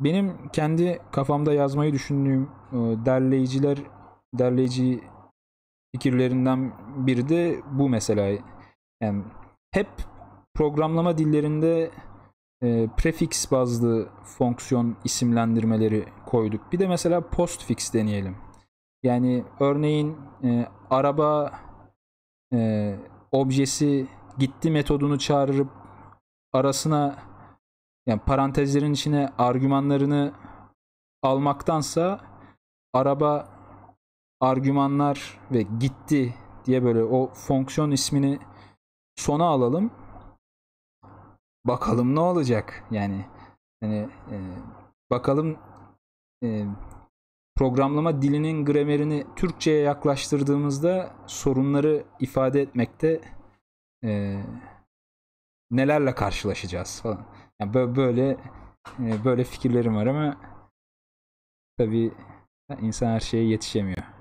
Benim kendi kafamda yazmayı düşündüğüm e, derleyiciler, derleyici fikirlerinden biri de bu mesela. Yani hep programlama dillerinde e, prefix bazlı fonksiyon isimlendirmeleri koyduk. Bir de mesela postfix deneyelim. Yani örneğin e, araba e, objesi gitti metodunu çağırıp arasına yani parantezlerin içine argümanlarını almaktansa araba argümanlar ve gitti diye böyle o fonksiyon ismini sona alalım. Bakalım ne olacak yani. Yani e, bakalım e, programlama dilinin gramerini Türkçe'ye yaklaştırdığımızda sorunları ifade etmekte e, nelerle karşılaşacağız falan. Yani böyle e, böyle fikirlerim var ama tabii insan her şeye yetişemiyor.